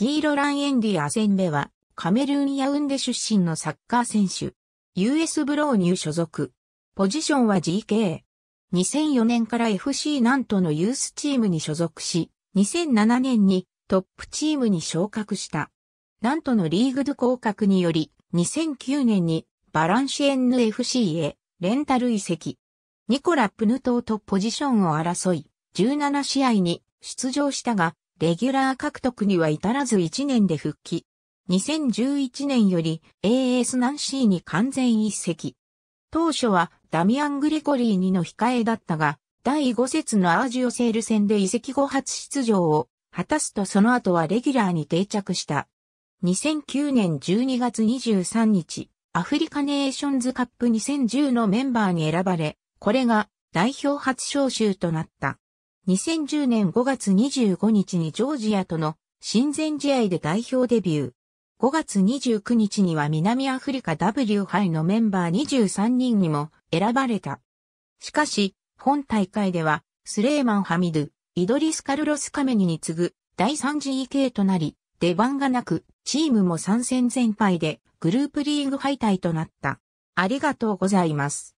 ギーロラン・エンディアン目は、カメルーン・ヤウンデ出身のサッカー選手。US ブローニュ所属。ポジションは GK。2004年から FC なんとのユースチームに所属し、2007年にトップチームに昇格した。なんとのリーグで降格により、2009年にバランシエンヌ FC へレンタル移籍。ニコラ・プヌ島とポジションを争い、17試合に出場したが、レギュラー獲得には至らず1年で復帰。2011年より AS ナンシーに完全一席。当初はダミアン・グレコリー2の控えだったが、第5節のアージオセール戦で移籍後初出場を果たすとその後はレギュラーに定着した。2009年12月23日、アフリカネーションズカップ2010のメンバーに選ばれ、これが代表初招集となった。2010年5月25日にジョージアとの親善試合で代表デビュー。5月29日には南アフリカ W 杯のメンバー23人にも選ばれた。しかし、本大会では、スレーマン・ハミドゥ、イドリス・カルロス・カメニに次ぐ第3 e k となり、出番がなく、チームも参戦全敗でグループリーグ敗退となった。ありがとうございます。